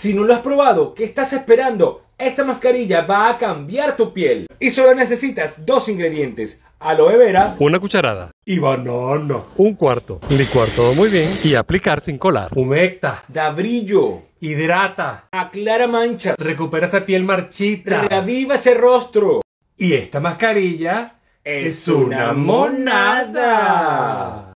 Si no lo has probado, ¿qué estás esperando? Esta mascarilla va a cambiar tu piel. Y solo necesitas dos ingredientes. Aloe vera. Una cucharada. Y banana. Un cuarto. Licuar todo muy bien y aplicar sin colar. Humecta. Da brillo. Hidrata. Aclara manchas. Recupera esa piel marchita. Reviva ese rostro. Y esta mascarilla es una monada.